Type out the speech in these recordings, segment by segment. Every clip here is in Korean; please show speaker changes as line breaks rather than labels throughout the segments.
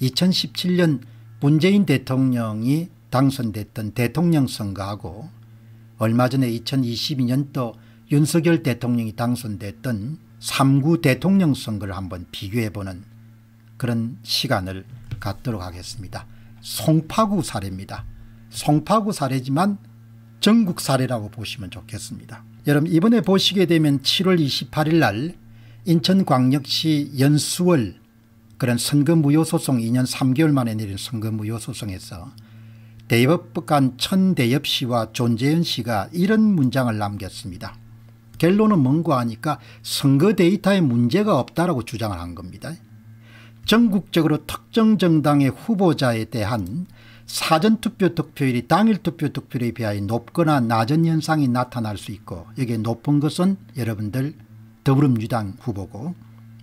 2017년 문재인 대통령이 당선됐던 대통령 선거하고 얼마 전에 2022년도 윤석열 대통령이 당선됐던 3구 대통령 선거를 한번 비교해보는 그런 시간을 갖도록 하겠습니다. 송파구 사례입니다. 송파구 사례지만 전국 사례라고 보시면 좋겠습니다. 여러분 이번에 보시게 되면 7월 28일 날 인천광역시 연수월 그런 선거무효 소송 2년 3개월 만에 내린 선거무효 소송에서 대법관 천대엽 씨와 존재현 씨가 이런 문장을 남겼습니다. 결론은 뭔고 하니까 선거 데이터에 문제가 없다라고 주장을 한 겁니다. 전국적으로 특정 정당의 후보자에 대한 사전투표 득표율이 당일 투표 득표율에 비하여 높거나 낮은 현상이 나타날 수 있고 여기에 높은 것은 여러분들 더불어민주당 후보고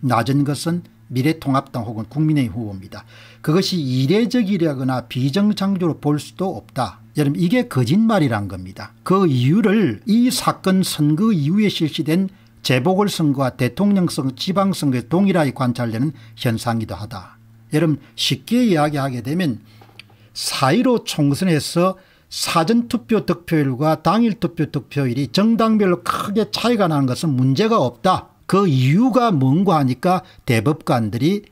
낮은 것은 미래통합당 혹은 국민의 후보입니다. 그것이 이례적이라거나 비정상적으로 볼 수도 없다. 여러분 이게 거짓말이란 겁니다. 그 이유를 이 사건 선거 이후에 실시된 재보궐선거와 대통령선 지방선거에 동일하게 관찰되는 현상이기도 하다. 여러분 쉽게 이야기하게 되면 사1로 총선에서 사전투표 득표율과 당일 투표 득표율이 정당별로 크게 차이가 나는 것은 문제가 없다. 그 이유가 뭔가 하니까 대법관들이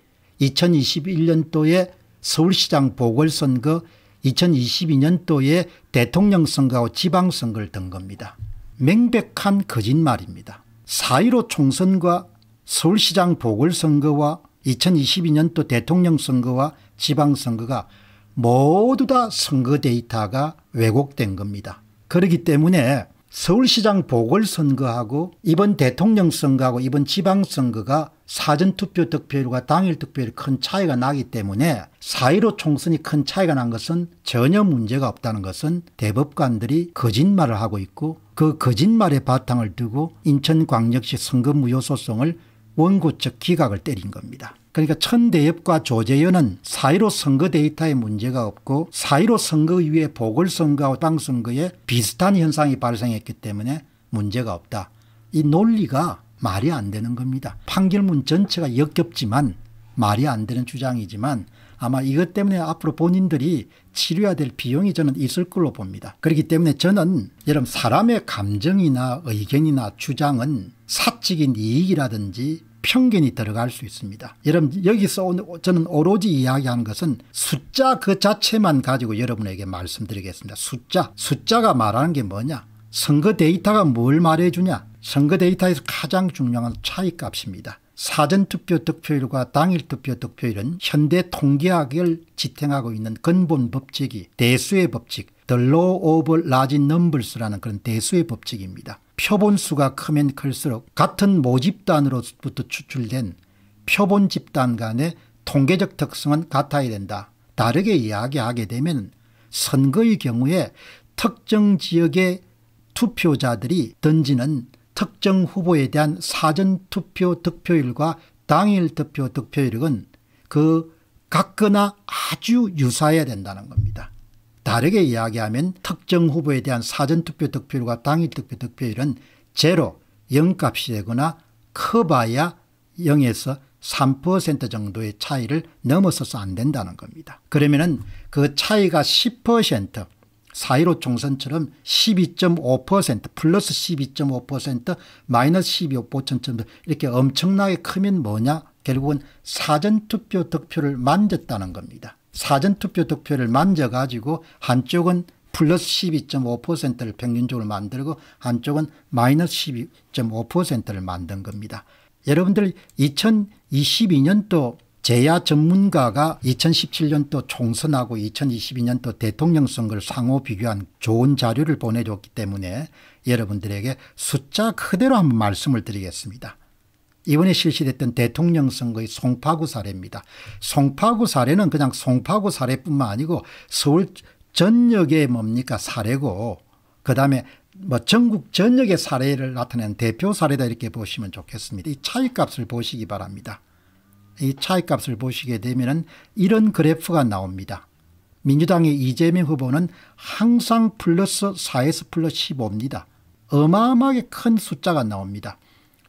2021년도에 서울시장 보궐선거 2022년도에 대통령 선거와 지방선거를 든 겁니다. 맹백한 거짓말입니다. 4.15 총선과 서울시장 보궐선거와 2022년도 대통령 선거와 지방선거가 모두 다 선거 데이터가 왜곡된 겁니다. 그렇기 때문에 서울시장 보궐선거하고 이번 대통령 선거하고 이번 지방선거가 사전투표 득표율과 당일 득표율이 큰 차이가 나기 때문에 4.15 총선이 큰 차이가 난 것은 전혀 문제가 없다는 것은 대법관들이 거짓말을 하고 있고 그 거짓말의 바탕을 두고 인천광역시 선거무효소송을 원고 측 기각을 때린 겁니다. 그러니까 천대엽과 조재현은 사이로 선거 데이터에 문제가 없고 사이로 선거 위에 보궐선거와 당선거에 비슷한 현상이 발생했기 때문에 문제가 없다. 이 논리가 말이 안 되는 겁니다. 판결문 전체가 역겹지만 말이 안 되는 주장이지만 아마 이것 때문에 앞으로 본인들이 치료해야 될 비용이 저는 있을 걸로 봅니다. 그렇기 때문에 저는 여러분 사람의 감정이나 의견이나 주장은 사적인 이익이라든지 편견이 들어갈 수 있습니다. 여러분 여기서 저는 오로지 이야기하는 것은 숫자 그 자체만 가지고 여러분에게 말씀드리겠습니다. 숫자. 숫자가 말하는 게 뭐냐. 선거 데이터가 뭘 말해주냐. 선거 데이터에서 가장 중요한 차이값입니다. 사전투표 득표율과 당일투표 득표율은 현대 통계학을 지탱하고 있는 근본 법칙이 대수의 법칙, the law of large numbers라는 그런 대수의 법칙입니다. 표본 수가 크면 클수록 같은 모집단으로부터 추출된 표본 집단 간의 통계적 특성은 같아야 된다. 다르게 이야기하게 되면 선거의 경우에 특정 지역의 투표자들이 던지는 특정 후보에 대한 사전 투표 득표율과 당일 투표 득표율은 그 같거나 아주 유사해야 된다는 겁니다. 다르게 이야기하면 특정 후보에 대한 사전투표 득표율과 당일투표 득표율은 제로 0값이 되거나 커봐야 0에서 3% 정도의 차이를 넘어서서 안 된다는 겁니다. 그러면은 그 차이가 10% 4.15 총선처럼 12.5% 플러스 12.5% 마이너스 12.5% 이렇게 엄청나게 크면 뭐냐 결국은 사전투표 득표를 만졌다는 겁니다. 사전투표 득표를 만져가지고 한쪽은 플러스 12.5%를 평균적으로 만들고 한쪽은 마이너스 12.5%를 만든 겁니다. 여러분들 2022년도 제야 전문가가 2017년도 총선하고 2022년도 대통령 선거를 상호 비교한 좋은 자료를 보내줬기 때문에 여러분들에게 숫자 그대로 한번 말씀을 드리겠습니다. 이번에 실시됐던 대통령 선거의 송파구 사례입니다. 송파구 사례는 그냥 송파구 사례뿐만 아니고 서울 전역의 뭡니까 사례고 그다음에 뭐 전국 전역의 사례를 나타낸 대표 사례다 이렇게 보시면 좋겠습니다. 이 차이값을 보시기 바랍니다. 이 차이값을 보시게 되면 이런 그래프가 나옵니다. 민주당의 이재명 후보는 항상 플러스 4에서 플러스 15입니다. 어마어마하게 큰 숫자가 나옵니다.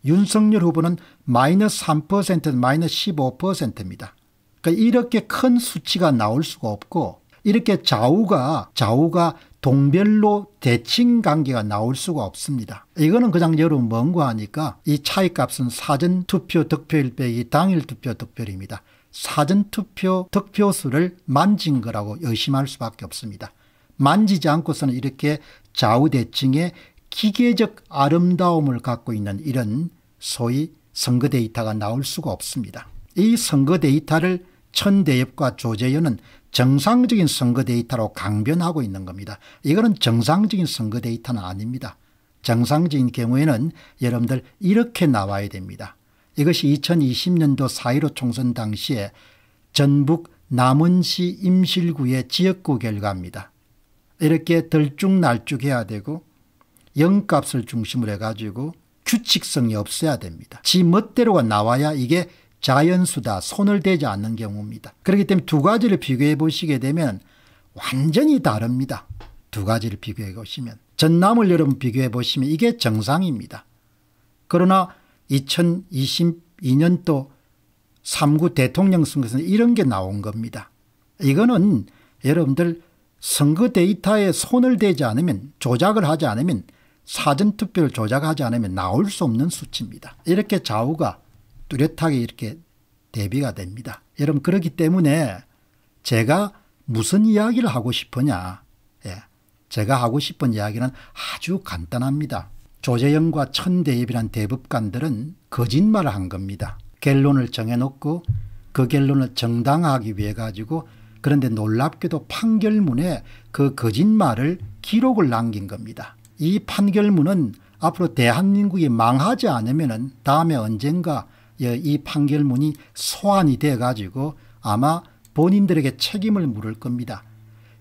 윤석열 후보는 마이너스 3% 마이너스 15%입니다. 그러니까 이렇게 큰 수치가 나올 수가 없고 이렇게 좌우가 좌우가 동별로 대칭 관계가 나올 수가 없습니다. 이거는 그냥 여러분 뭔가 하니까 이 차이값은 사전 투표 득표일 빼기 당일 투표 득표입니다. 사전 투표 득표수를 만진 거라고 의심할 수밖에 없습니다. 만지지 않고서는 이렇게 좌우 대칭의 기계적 아름다움을 갖고 있는 이런 소위 선거 데이터가 나올 수가 없습니다. 이 선거 데이터를 천대엽과 조재현은 정상적인 선거 데이터로 강변하고 있는 겁니다. 이거는 정상적인 선거 데이터는 아닙니다. 정상적인 경우에는 여러분들 이렇게 나와야 됩니다. 이것이 2020년도 4.15 총선 당시에 전북 남원시 임실구의 지역구 결과입니다. 이렇게 들쭉날쭉해야 되고 영값을 중심으로 해가지고 규칙성이 없어야 됩니다. 지 멋대로가 나와야 이게 자연수다 손을 대지 않는 경우입니다. 그렇기 때문에 두 가지를 비교해 보시게 되면 완전히 다릅니다. 두 가지를 비교해 보시면 전남을 여러분 비교해 보시면 이게 정상입니다. 그러나 2022년도 3구 대통령 선거에서 이런 게 나온 겁니다. 이거는 여러분들 선거 데이터에 손을 대지 않으면 조작을 하지 않으면 사전투표를 조작하지 않으면 나올 수 없는 수치입니다. 이렇게 좌우가 뚜렷하게 이렇게 대비가 됩니다. 여러분 그렇기 때문에 제가 무슨 이야기를 하고 싶으냐 예. 제가 하고 싶은 이야기는 아주 간단합니다. 조재영과 천대엽이란 대법관들은 거짓말을 한 겁니다. 결론을 정해놓고 그 결론을 정당화하기 위해 가지고 그런데 놀랍게도 판결문에 그 거짓말을 기록을 남긴 겁니다. 이 판결문은 앞으로 대한민국이 망하지 않으면 다음에 언젠가 예, 이 판결문이 소환이 돼 가지고 아마 본인들에게 책임을 물을 겁니다.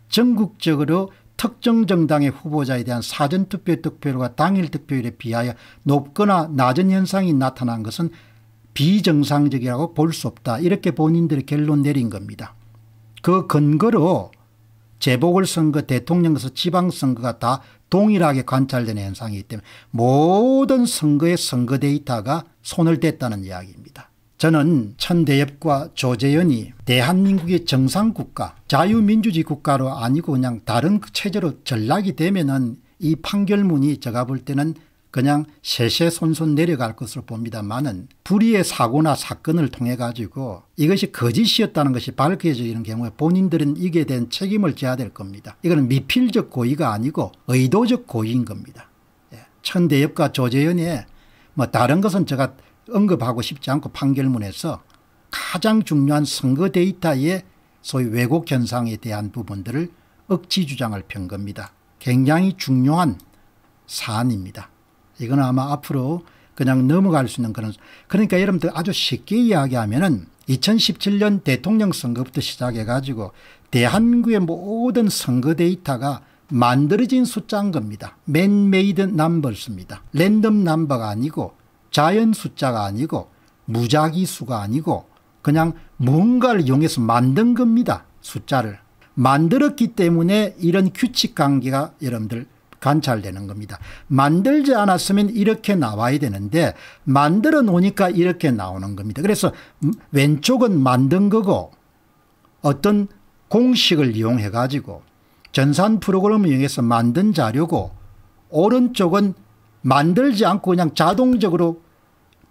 전국적으로 특정 정당의 후보자에 대한 사전투표 득표율과 당일 득표율에 비하여 높거나 낮은 현상이 나타난 것은 비정상적이라고 볼 수 없다. 이렇게 본인들의 결론 내린 겁니다. 그 근거로 재보궐선거, 대통령에서 지방선거가 다 동일하게 관찰되는 현상이기 때문에 모든 선거의 선거 데이터가 손을 댔다는 이야기입니다. 저는 천대엽과 조재연이 대한민국의 정상국가, 자유민주주의 국가로 아니고 그냥 다른 그 체제로 전락이 되면은 이 판결문이 제가 볼 때는 그냥 세세손손 내려갈 것으로 봅니다만은 불의의 사고나 사건을 통해 가지고 이것이 거짓이었다는 것이 밝혀지는 경우에 본인들은 이게 된 책임을 져야 될 겁니다. 이거는 미필적 고의가 아니고 의도적 고의인 겁니다. 예, 천대엽과 조재현의 뭐 다른 것은 제가 언급하고 싶지 않고 판결문에서 가장 중요한 선거 데이터의 소위 왜곡 현상에 대한 부분들을 억지 주장을 편 겁니다. 굉장히 중요한 사안입니다. 이건 아마 앞으로 그냥 넘어갈 수 있는 그런 그러니까 여러분들 아주 쉽게 이야기하면은 2017년 대통령 선거부터 시작해 가지고 대한민국의 모든 선거 데이터가 만들어진 숫자인 겁니다. 맨메이드 넘버스입니다. 랜덤 넘버가 아니고 자연 숫자가 아니고 무작위 수가 아니고 그냥 뭔가를 이용해서 만든 겁니다. 숫자를. 만들었기 때문에 이런 규칙 관계가 여러분들 관찰되는 겁니다. 만들지 않았으면 이렇게 나와야 되는데 만들어 놓으니까 이렇게 나오는 겁니다. 그래서 음, 왼쪽은 만든 거고 어떤 공식을 이용해 가지고 전산 프로그램을 이용해서 만든 자료고 오른쪽은 만들지 않고 그냥 자동적으로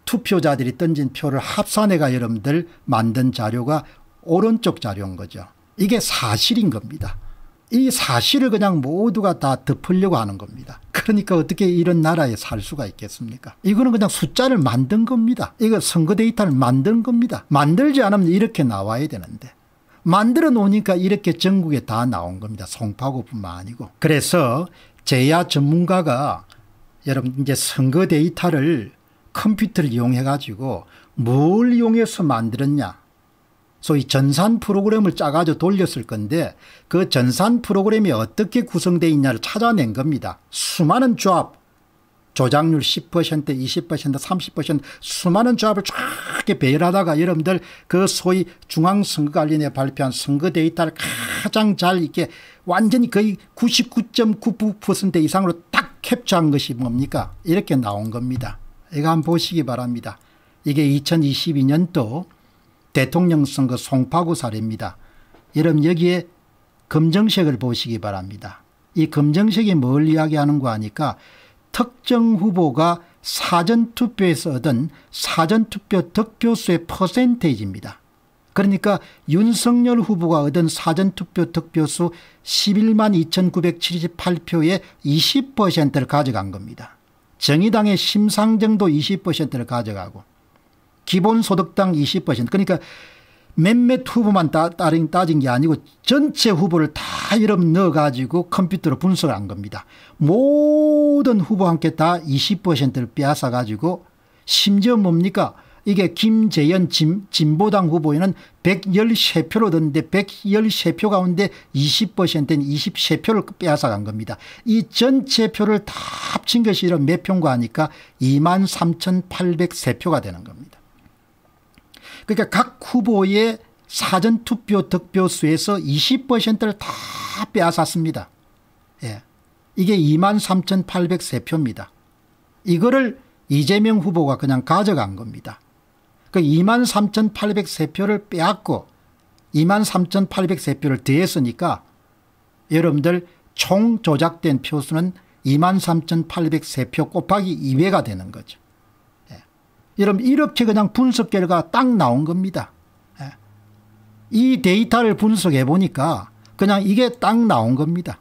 투표자들이 던진 표를 합산해가 여러분들 만든 자료가 오른쪽 자료인 거죠. 이게 사실인 겁니다. 이 사실을 그냥 모두가 다 덮으려고 하는 겁니다. 그러니까 어떻게 이런 나라에 살 수가 있겠습니까? 이거는 그냥 숫자를 만든 겁니다. 이거 선거 데이터를 만든 겁니다. 만들지 않으면 이렇게 나와야 되는데. 만들어 놓으니까 이렇게 전국에 다 나온 겁니다. 송파구뿐만 아니고. 그래서 제야 전문가가 여러분 이제 선거 데이터를 컴퓨터를 이용해 가지고 뭘 이용해서 만들었냐 소위 전산 프로그램을 짜가지고 돌렸을 건데 그 전산 프로그램이 어떻게 구성되어 있냐를 찾아낸 겁니다. 수많은 조합, 조작률 10%, 20%, 30% 수많은 조합을 쫙 배열하다가 여러분들 그 소위 중앙선거관리위원회 발표한 선거 데이터를 가장 잘 이렇게 완전히 거의 9 9 9 이상으로 딱 캡처한 것이 뭡니까? 이렇게 나온 겁니다. 이거 한번 보시기 바랍니다. 이게 2022년도 대통령 선거 송파구 사례입니다. 여러분 여기에 검정색을 보시기 바랍니다. 이 검정색이 뭘 이야기하는가 하니까 특정 후보가 사전투표에서 얻은 사전투표 득표수의 퍼센테이지입니다. 그러니까 윤석열 후보가 얻은 사전투표 득표수 11만 2978표의 20%를 가져간 겁니다. 정의당의 심상정도 20%를 가져가고 기본소득당 20% 그러니까 몇몇 후보만 따, 따진, 따진 게 아니고 전체 후보를 다 이름 넣어가지고 컴퓨터로 분석한 을 겁니다. 모든 후보 함께 다 20%를 빼앗아가지고 심지어 뭡니까? 이게 김재현 진, 진보당 후보에는 113표로 뒀는데 113표 가운데 20%인 23표를 빼앗아간 겁니다. 이 전체 표를 다 합친 것이 이런 몇 표인가 하니까 23,803표가 되는 겁니다. 그러니까 각 후보의 사전투표 득표수에서 20%를 다 빼앗았습니다. 예. 이게 23,803표입니다. 이거를 이재명 후보가 그냥 가져간 겁니다. 그 23,803표를 빼앗고 23,803표를 더했으니까 여러분들 총 조작된 표수는 23,803표 곱하기 2배가 되는 거죠. 여러분 이렇게 그냥 분석 결과 딱 나온 겁니다. 예. 이 데이터를 분석해 보니까 그냥 이게 딱 나온 겁니다.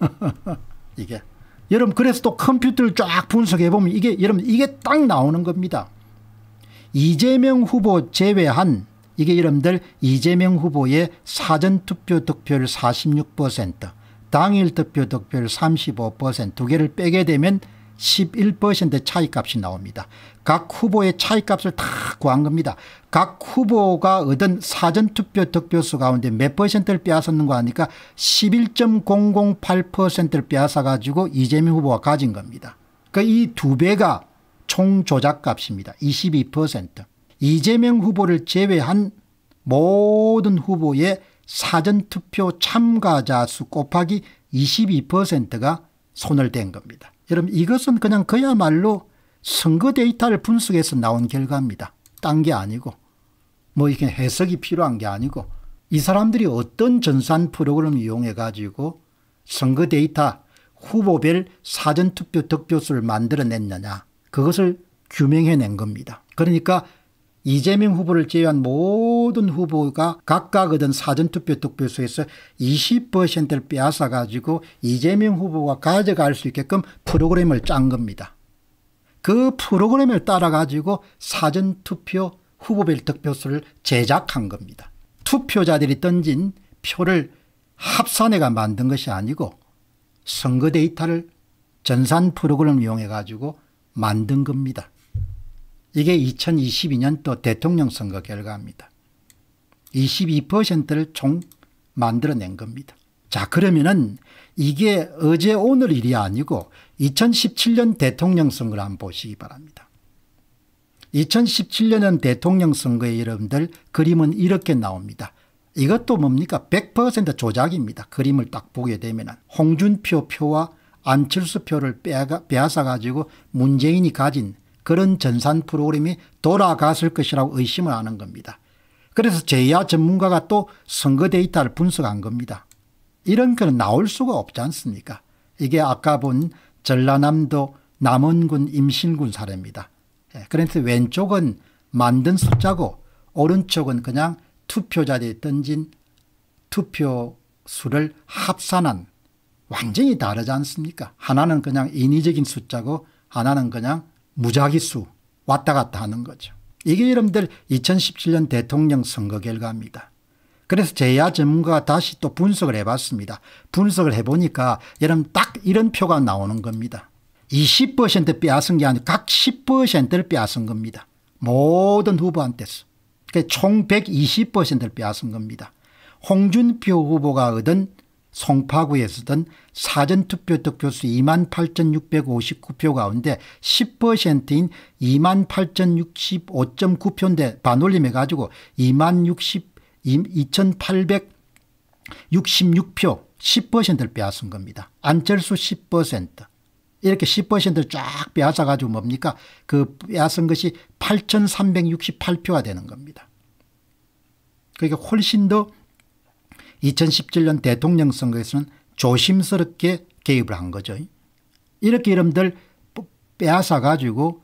이게 여러분 그래서 또 컴퓨터를 쫙 분석해 보면 이게 여러분 이게 딱 나오는 겁니다. 이재명 후보 제외한 이게 여러분들 이재명 후보의 사전투표 득표율 46% 당일 득표 득표율 35%두 개를 빼게 되면 11% 차이값이 나옵니다. 각 후보의 차이값을 다 구한 겁니다. 각 후보가 얻은 사전투표 득표수 가운데 몇 퍼센트를 빼앗았는가 하니까 11.008%를 빼앗아가지고 이재명 후보가 가진 겁니다. 그러니까 이두 배가 총 조작값입니다. 22%. 이재명 후보를 제외한 모든 후보의 사전투표 참가자 수 곱하기 22%가 손을 댄 겁니다. 여러분 이것은 그냥 그야말로 선거 데이터를 분석해서 나온 결과입니다. 딴 게 아니고 뭐 이렇게 해석이 필요한 게 아니고 이 사람들이 어떤 전산 프로그램을 이용해 가지고 선거 데이터 후보별 사전투표 득표수를 만들어냈느냐 그것을 규명해낸 겁니다. 그러니까 이재명 후보를 제외한 모든 후보가 각각 얻은 사전투표 득표수에서 20%를 빼앗아 가지고 이재명 후보가 가져갈 수 있게끔 프로그램을 짠 겁니다. 그 프로그램을 따라 가지고 사전투표 후보별 득표수를 제작한 겁니다. 투표자들이 던진 표를 합산해가 만든 것이 아니고 선거 데이터를 전산 프로그램을 이용해 가지고 만든 겁니다. 이게 2 0 2 2년또 대통령 선거 결과입니다. 22%를 총 만들어낸 겁니다. 자 그러면은 이게 어제 오늘 일이 아니고 2017년 대통령 선거를 한번 보시기 바랍니다. 2017년 대통령 선거에 여러분들 그림은 이렇게 나옵니다. 이것도 뭡니까 100% 조작입니다. 그림을 딱 보게 되면 홍준표 표와 안철수 표를 빼앗아 가지고 문재인이 가진 그런 전산 프로그램이 돌아갔을 것이라고 의심을 하는 겁니다. 그래서 제야 전문가가 또 선거 데이터를 분석한 겁니다. 이런 건 나올 수가 없지 않습니까? 이게 아까 본 전라남도 남원군 임신군 사례입니다. 예, 그런데 왼쪽은 만든 숫자고 오른쪽은 그냥 투표자들이 던진 투표 수를 합산한 완전히 다르지 않습니까? 하나는 그냥 인위적인 숫자고 하나는 그냥 무작위수 왔다 갔다 하는 거죠. 이게 여러분들 2017년 대통령 선거 결과입니다. 그래서 제야 전문가가 다시 또 분석을 해봤습니다. 분석을 해보니까 여러분 딱 이런 표가 나오는 겁니다. 20% 빼앗은 게 아니고 각 10%를 빼앗은 겁니다. 모든 후보한테서. 총 120%를 빼앗은 겁니다. 홍준표 후보가 얻은 송파구에 서던 사전투표 득표수 28,659표 가운데 10%인 28,065.9표인데 반올림해가지고 2060, 2,866표 10%를 빼앗은 겁니다. 안철수 10%. 이렇게 10%를 쫙 빼앗아가지고 뭡니까? 그 빼앗은 것이 8,368표가 되는 겁니다. 그러니까 훨씬 더 2017년 대통령 선거에서는 조심스럽게 개입을 한 거죠. 이렇게 이름들 빼앗아 가지고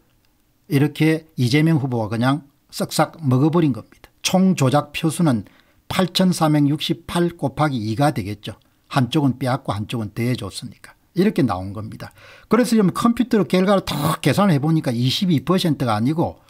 이렇게 이재명 후보가 그냥 쓱싹 먹어버린 겁니다. 총 조작 표수는 8 4 6 8 곱하기 2가 되겠죠. 한쪽은 빼앗고 한쪽은 대해줬으니까. 이렇게 나온 겁니다. 그래서 지금 컴퓨터로 결과를 다 계산해 을 보니까 22%가 아니고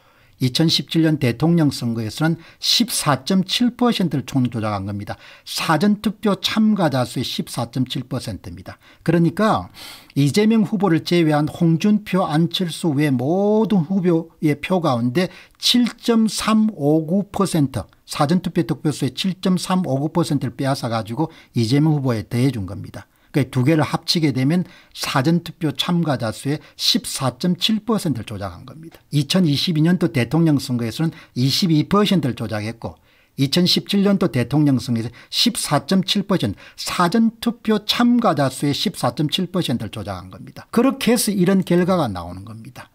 2017년 대통령 선거에서는 14.7%를 총조작한 겁니다. 사전투표 참가자 수의 14.7%입니다. 그러니까 이재명 후보를 제외한 홍준표, 안철수 외 모든 후보의 표 가운데 7.359% 사전투표 득표수의 7.359%를 빼앗아 가지고 이재명 후보에 대해준 겁니다. 그러니까 두 개를 합치게 되면 사전투표 참가자 수의 14.7%를 조작한 겁니다. 2022년도 대통령 선거에서는 22%를 조작했고 2017년도 대통령 선거에서 14.7% 사전투표 참가자 수의 14.7%를 조작한 겁니다. 그렇게 해서 이런 결과가 나오는 겁니다.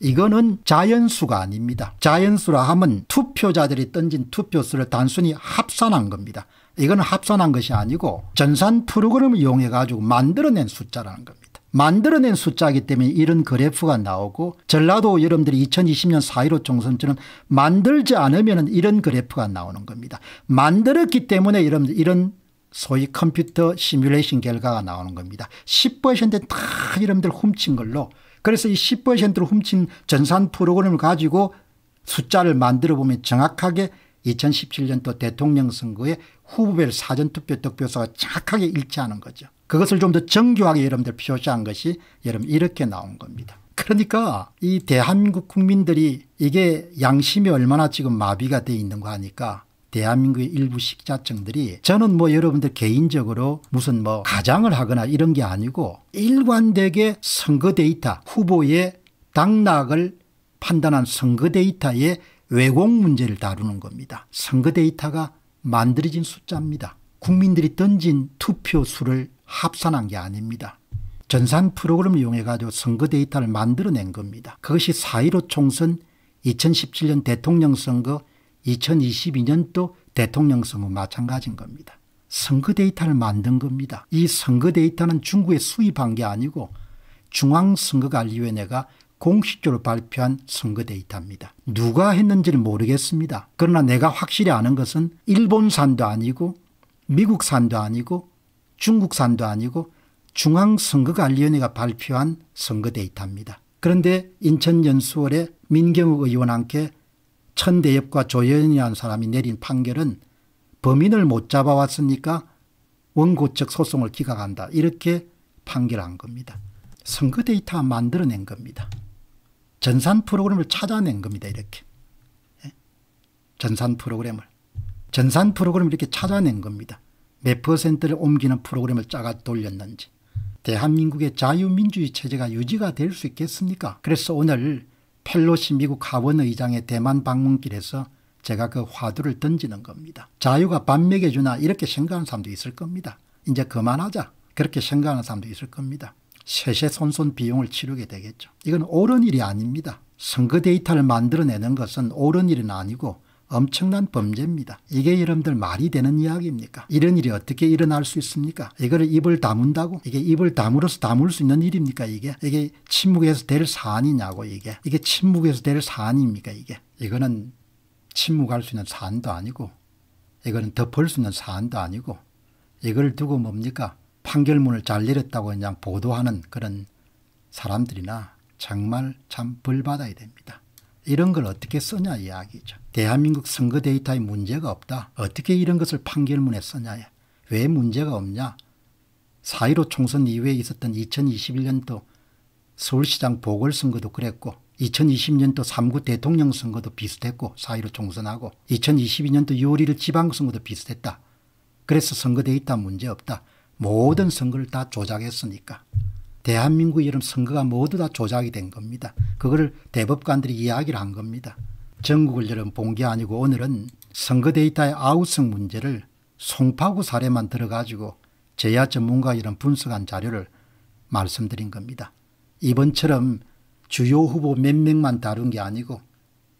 이거는 자연수가 아닙니다. 자연수라 함은 투표자들이 던진 투표수를 단순히 합산한 겁니다. 이건 합산한 것이 아니고 전산 프로그램을 이용해 가지고 만들어낸 숫자라는 겁니다. 만들어낸 숫자이기 때문에 이런 그래프가 나오고 전라도 여러분들이 2020년 4.15 총선 때는 만들지 않으면 이런 그래프가 나오는 겁니다. 만들었기 때문에 여러분들 이런 소위 컴퓨터 시뮬레이션 결과가 나오는 겁니다. 10%다 여러분들 훔친 걸로 그래서 이 10%를 훔친 전산 프로그램을 가지고 숫자를 만들어 보면 정확하게 2017년도 대통령 선거에 후보별 사전투표 득표수가 정확하게 일치하는 거죠. 그것을 좀 더 정교하게 여러분들 표시한 것이 여러분 이렇게 나온 겁니다. 그러니까 이 대한민국 국민들이 이게 양심이 얼마나 지금 마비가 돼 있는 거 하니까 대한민국의 일부 식자층들이 저는 뭐 여러분들 개인적으로 무슨 뭐 가장을 하거나 이런 게 아니고 일관되게 선거 데이터 후보의 당락을 판단한 선거 데이터의 왜곡 문제를 다루는 겁니다. 선거 데이터가 만들어진 숫자입니다. 국민들이 던진 투표 수를 합산한 게 아닙니다. 전산 프로그램을 이용해 가지고 선거 데이터를 만들어낸 겁니다. 그것이 4.15 총선, 2017년 대통령 선거, 2022년도 대통령 선거 마찬가지인 겁니다. 선거 데이터를 만든 겁니다. 이 선거 데이터는 중국에 수입한 게 아니고 중앙선거관리위원회가 공식적으로 발표한 선거 데이터입니다. 누가 했는지는 모르겠습니다. 그러나 내가 확실히 아는 것은 일본산도 아니고 미국산도 아니고 중국산도 아니고 중앙선거관리위원회가 발표한 선거 데이터입니다. 그런데 인천연수월에 민경욱 의원 함께 천대엽과 조현이라는 사람이 내린 판결은 범인을 못 잡아왔으니까 원고 측 소송을 기각한다. 이렇게 판결한 겁니다. 선거 데이터 만들어낸 겁니다. 전산 프로그램을 찾아낸 겁니다. 이렇게. 예? 전산 프로그램을. 전산 프로그램을 이렇게 찾아낸 겁니다. 몇 퍼센트를 옮기는 프로그램을 짜가 돌렸는지. 대한민국의 자유민주주의 체제가 유지가 될 수 있겠습니까? 그래서 오늘 펠로시 미국 하원의장의 대만 방문길에서 제가 그 화두를 던지는 겁니다. 자유가 반맥해 주나 이렇게 생각하는 사람도 있을 겁니다. 이제 그만하자. 그렇게 생각하는 사람도 있을 겁니다. 세세손손 비용을 치르게 되겠죠. 이건 옳은 일이 아닙니다. 선거 데이터를 만들어내는 것은 옳은 일은 아니고 엄청난 범죄입니다. 이게 여러분들 말이 되는 이야기입니까? 이런 일이 어떻게 일어날 수 있습니까? 이거를 입을 다문다고? 이게 입을 다물어서 다물 수 있는 일입니까? 이게 이게 침묵에서 될 사안이냐고 이게 이게 침묵에서 될 사안입니까? 이게 이거는 침묵할 수 있는 사안도 아니고 이거는 덮을 수 있는 사안도 아니고 이걸 두고 뭡니까? 판결문을 잘 내렸다고 그냥 보도하는 그런 사람들이나 정말 참 벌받아야 됩니다. 이런 걸 어떻게 쓰냐 이야기죠. 대한민국 선거 데이터에 문제가 없다. 어떻게 이런 것을 판결문에 쓰냐. 왜 문제가 없냐. 4.15 총선 이후에 있었던 2021년도 서울시장 보궐선거도 그랬고 2020년도 3구 대통령 선거도 비슷했고 4.15 총선하고 2022년도 6월 1일 지방선거도 비슷했다. 그래서 선거 데이터 문제없다. 모든 선거를 다 조작했으니까. 대한민국 이름 선거가 모두 다 조작이 된 겁니다. 그거를 대법관들이 이야기를 한 겁니다. 전국을 여름 본 게 아니고 오늘은 선거 데이터의 아우성 문제를 송파구 사례만 들어가지고 제야 전문가 이런 분석한 자료를 말씀드린 겁니다. 이번처럼 주요 후보 몇 명만 다룬 게 아니고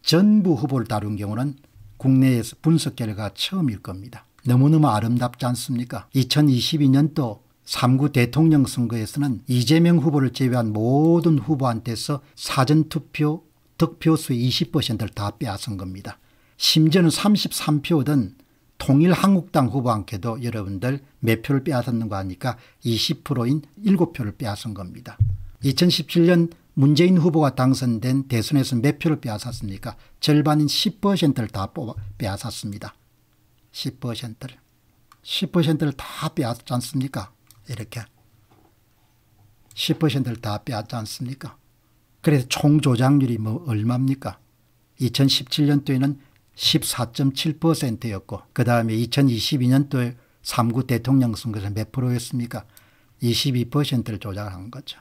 전부 후보를 다룬 경우는 국내에서 분석 결과가 처음일 겁니다. 너무너무 아름답지 않습니까 2022년도 3구 대통령 선거에서는 이재명 후보를 제외한 모든 후보한테서 사전투표 득표수 20%를 다 빼앗은 겁니다. 심지어는 33표든 통일한국당 후보한테도 여러분들 몇 표를 빼앗았는 거 아니까 20%인 7표를 빼앗은 겁니다. 2017년 문재인 후보가 당선된 대선에서 몇 표를 빼앗았습니까? 절반인 10%를 다 빼앗았습니다. 10%를 10%를 다 빼앗지 않습니까? 이렇게 10%를 다 빼앗지 않습니까? 그래서 총 조작률이 뭐 얼마입니까? 2017년도에는 14.7%였고 그 다음에 2022년도에 3구 대통령 선거에서 몇 프로였습니까? 22%를 조작한 거죠.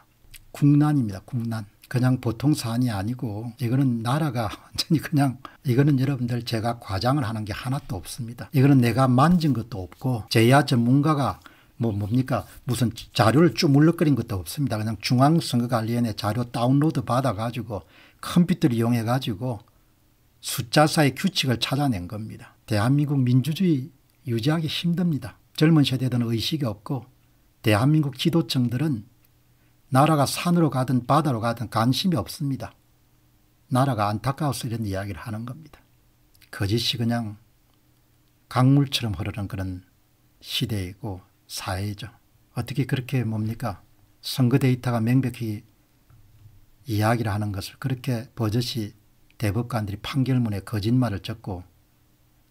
국난입니다. 국난. 그냥 보통 사안이 아니고 이거는 나라가 완전히 그냥 이거는 여러분들 제가 과장을 하는 게 하나도 없습니다. 이거는 내가 만진 것도 없고 제야 전문가가 뭐 뭡니까 무슨 자료를 쭈물럭거린 것도 없습니다. 그냥 중앙선거관리위원회 자료 다운로드 받아가지고 컴퓨터를 이용해가지고 숫자사의 규칙을 찾아낸 겁니다. 대한민국 민주주의 유지하기 힘듭니다. 젊은 세대들은 의식이 없고 대한민국 지도층들은 나라가 산으로 가든 바다로 가든 관심이 없습니다. 나라가 안타까워서 이런 이야기를 하는 겁니다. 거짓이 그냥 강물처럼 흐르는 그런 시대이고 사회죠. 어떻게 그렇게 뭡니까? 선거 데이터가 명백히 이야기를 하는 것을 그렇게 버젓이 대법관들이 판결문에 거짓말을 적고